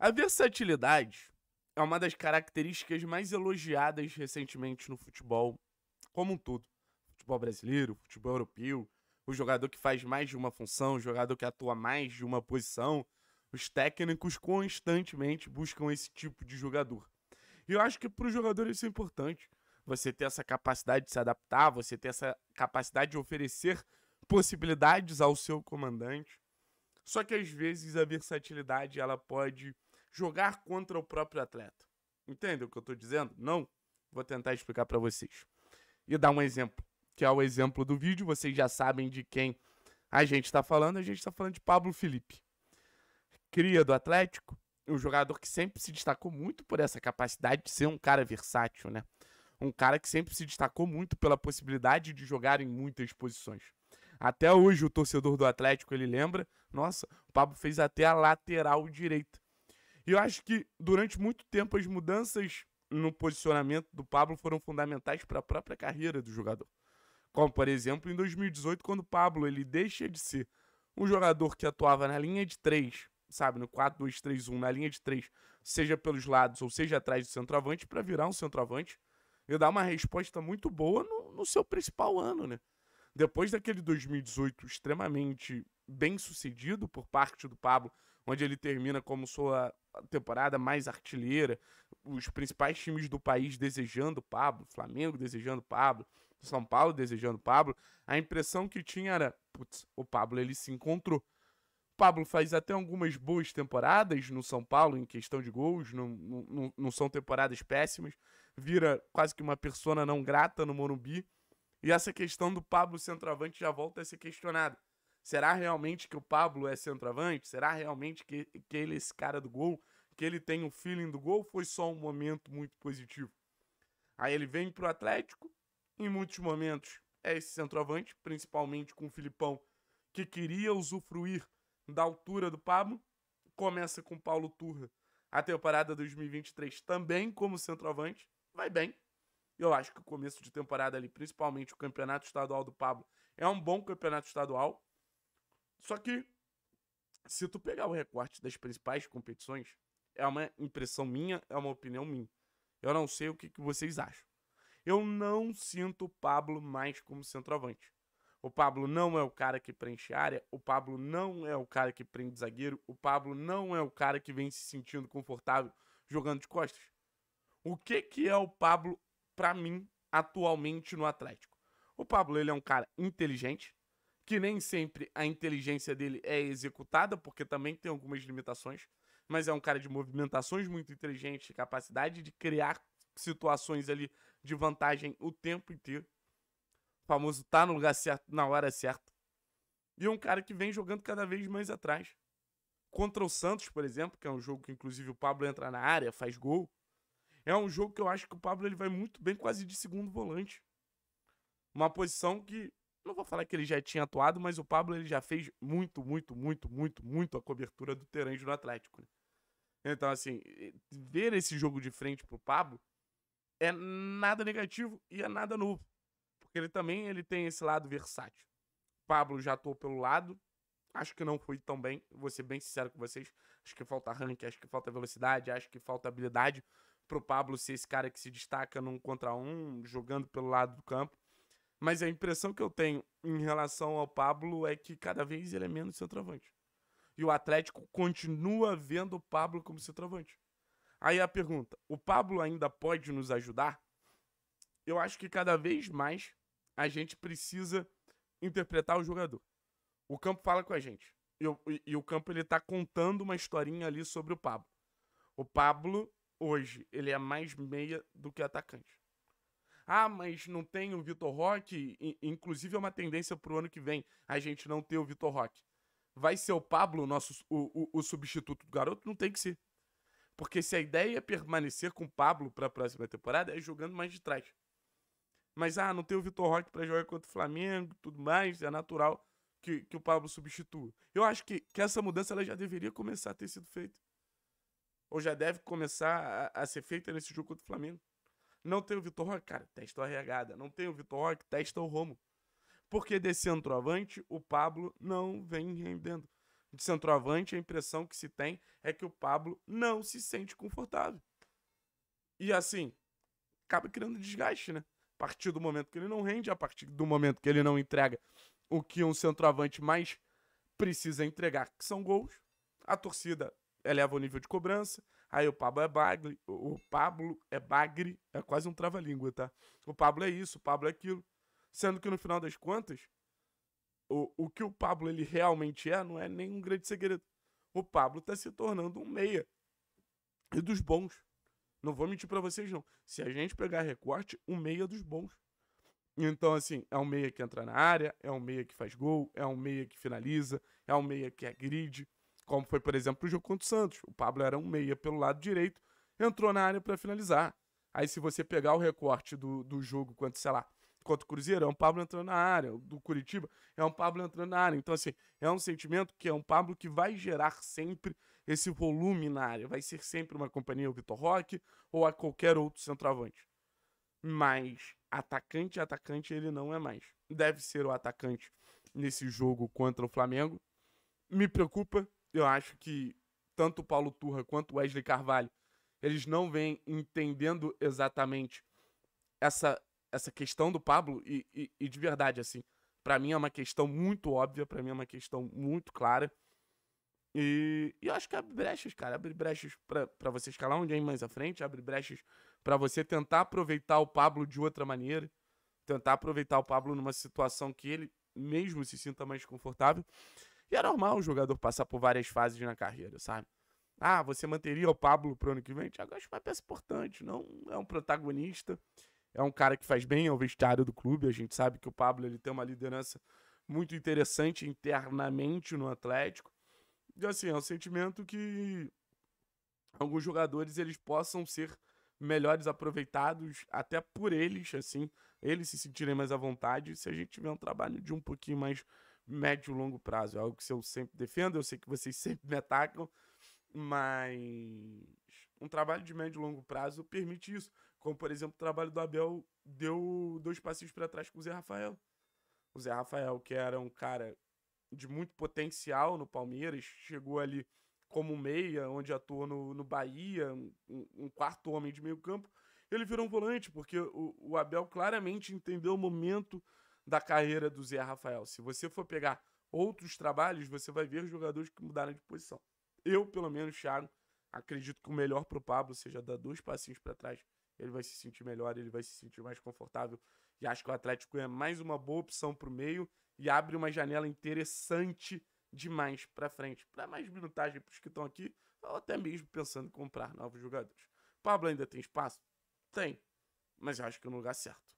A versatilidade é uma das características mais elogiadas recentemente no futebol como um todo. Futebol brasileiro, futebol europeu, o jogador que faz mais de uma função, o jogador que atua mais de uma posição. Os técnicos constantemente buscam esse tipo de jogador. E eu acho que para o jogador isso é importante. Você ter essa capacidade de se adaptar, você ter essa capacidade de oferecer possibilidades ao seu comandante. Só que às vezes a versatilidade ela pode jogar contra o próprio atleta. Entende o que eu estou dizendo? Não? Vou tentar explicar para vocês. E dar um exemplo, que é o exemplo do vídeo, vocês já sabem de quem a gente está falando, a gente está falando de Pablo Felipe. Cria do Atlético, um jogador que sempre se destacou muito por essa capacidade de ser um cara versátil, né? Um cara que sempre se destacou muito pela possibilidade de jogar em muitas posições. Até hoje o torcedor do Atlético ele lembra. Nossa, o Pablo fez até a lateral direita. E eu acho que durante muito tempo as mudanças no posicionamento do Pablo foram fundamentais para a própria carreira do jogador. Como, por exemplo, em 2018, quando o Pablo ele deixa de ser um jogador que atuava na linha de 3, sabe, no 4-2-3-1, na linha de 3, seja pelos lados ou seja atrás do centroavante, para virar um centroavante e dar uma resposta muito boa no, no seu principal ano, né? Depois daquele 2018 extremamente bem sucedido por parte do Pablo, onde ele termina como sua temporada mais artilheira, os principais times do país desejando Pablo, Flamengo desejando Pablo, São Paulo desejando Pablo, a impressão que tinha era, putz, o Pablo ele se encontrou. O Pablo faz até algumas boas temporadas no São Paulo em questão de gols, não, não, não são temporadas péssimas, vira quase que uma persona não grata no Morumbi, e essa questão do Pablo centroavante já volta a ser questionada. Será realmente que o Pablo é centroavante? Será realmente que, que ele é esse cara do gol? Que ele tem o feeling do gol? Foi só um momento muito positivo. Aí ele vem pro Atlético, em muitos momentos é esse centroavante, principalmente com o Filipão, que queria usufruir da altura do Pablo. Começa com Paulo Turra a temporada 2023 também como centroavante. Vai bem, eu acho que o começo de temporada ali, principalmente o campeonato estadual do Pablo, é um bom campeonato estadual. Só que, se tu pegar o recorte das principais competições, é uma impressão minha, é uma opinião minha. Eu não sei o que, que vocês acham. Eu não sinto o Pablo mais como centroavante. O Pablo não é o cara que preenche área, o Pablo não é o cara que prende zagueiro, o Pablo não é o cara que vem se sentindo confortável jogando de costas. O que que é o Pablo para mim, atualmente no Atlético. O Pablo ele é um cara inteligente, que nem sempre a inteligência dele é executada, porque também tem algumas limitações, mas é um cara de movimentações muito inteligente, capacidade de criar situações ali de vantagem o tempo inteiro. O famoso tá no lugar certo, na hora certa. E é um cara que vem jogando cada vez mais atrás. Contra o Santos, por exemplo, que é um jogo que inclusive o Pablo entra na área, faz gol. É um jogo que eu acho que o Pablo ele vai muito bem, quase de segundo volante. Uma posição que. Não vou falar que ele já tinha atuado, mas o Pablo ele já fez muito, muito, muito, muito, muito a cobertura do Terange no Atlético. Né? Então, assim, ver esse jogo de frente pro Pablo é nada negativo e é nada novo. Porque ele também ele tem esse lado versátil. O Pablo já atuou pelo lado, acho que não foi tão bem, vou ser bem sincero com vocês. Acho que falta ranking, acho que falta velocidade, acho que falta habilidade pro Pablo ser esse cara que se destaca num contra um, jogando pelo lado do campo. Mas a impressão que eu tenho em relação ao Pablo é que cada vez ele é menos centroavante. E o Atlético continua vendo o Pablo como centroavante. Aí a pergunta: o Pablo ainda pode nos ajudar? Eu acho que cada vez mais a gente precisa interpretar o jogador. O campo fala com a gente. E, e, e o campo ele tá contando uma historinha ali sobre o Pablo. O Pablo hoje ele é mais meia do que atacante. Ah, mas não tem o Vitor Roque. Inclusive é uma tendência pro ano que vem a gente não ter o Vitor Roque. Vai ser o Pablo nosso, o, o, o substituto do garoto? Não tem que ser. Porque se a ideia é permanecer com o Pablo para a próxima temporada, é jogando mais de trás. Mas, ah, não tem o Vitor Roque para jogar contra o Flamengo tudo mais, é natural que, que o Pablo substitua. Eu acho que, que essa mudança ela já deveria começar a ter sido feita ou já deve começar a, a ser feita nesse jogo contra o Flamengo. Não tem o Vitor Roque, cara, testa a regada. Não tem o Vitor Roque, testa o Romo. Porque de centroavante, o Pablo não vem rendendo. De centroavante, a impressão que se tem é que o Pablo não se sente confortável. E assim, acaba criando desgaste, né? A partir do momento que ele não rende, a partir do momento que ele não entrega o que um centroavante mais precisa entregar, que são gols, a torcida eleva o nível de cobrança. Aí o Pablo é bagre, o Pablo é bagre, é quase um trava-língua, tá? O Pablo é isso, o Pablo é aquilo. Sendo que no final das contas, o, o que o Pablo ele realmente é não é nenhum grande segredo. O Pablo tá se tornando um meia. E dos bons. Não vou mentir para vocês, não. Se a gente pegar recorte, um meia dos bons. Então, assim, é um meia que entra na área, é um meia que faz gol, é um meia que finaliza, é um meia que agride, como foi, por exemplo, o jogo contra o Santos. O Pablo era um meia pelo lado direito, entrou na área para finalizar. Aí, se você pegar o recorte do, do jogo contra, sei lá, contra o Cruzeiro, é um Pablo entrando na área. Do Curitiba, é um Pablo entrando na área. Então, assim, é um sentimento que é um Pablo que vai gerar sempre esse volume na área. Vai ser sempre uma companhia, o Vitor Roque ou a qualquer outro centroavante. Mas atacante, atacante ele não é mais. Deve ser o atacante nesse jogo contra o Flamengo. Me preocupa, eu acho que tanto o Paulo Turra quanto o Wesley Carvalho, eles não vêm entendendo exatamente essa, essa questão do Pablo e, e, e de verdade, assim, para mim é uma questão muito óbvia, para mim é uma questão muito clara. E, e, eu acho que abre brechas, cara. Abre brechas para você escalar um game mais à frente, abre brechas para você tentar aproveitar o Pablo de outra maneira, tentar aproveitar o Pablo numa situação que ele mesmo se sinta mais confortável. E é normal o jogador passar por várias fases na carreira, sabe? Ah, você manteria o Pablo pro ano que vem? Thiago acho é uma peça importante, não é um protagonista, é um cara que faz bem ao vestiário do clube. A gente sabe que o Pablo ele tem uma liderança muito interessante internamente no Atlético. E assim, é um sentimento que alguns jogadores eles possam ser melhores aproveitados até por eles, assim, eles se sentirem mais à vontade se a gente tiver um trabalho de um pouquinho mais médio e longo prazo. É algo que eu sempre defendo, eu sei que vocês sempre me atacam, mas um trabalho de médio e longo prazo permite isso. Como, por exemplo, o trabalho do Abel deu dois passinhos para trás com o Zé Rafael. O Zé Rafael, que era um cara de muito potencial no Palmeiras, chegou ali como meia, onde atuou no, no Bahia, um, um quarto homem de meio campo, ele virou um volante, porque o, o Abel claramente entendeu o momento da carreira do Zé Rafael. Se você for pegar outros trabalhos, você vai ver jogadores que mudaram de posição. Eu, pelo menos, Thiago, acredito que o melhor para o Pablo seja dar dois passinhos para trás. Ele vai se sentir melhor, ele vai se sentir mais confortável. E acho que o Atlético é mais uma boa opção para o meio e abre uma janela interessante demais para frente, para mais minutagem para os que estão aqui, ou até mesmo pensando em comprar novos jogadores. Pablo ainda tem espaço? Tem, mas eu acho que é no lugar certo.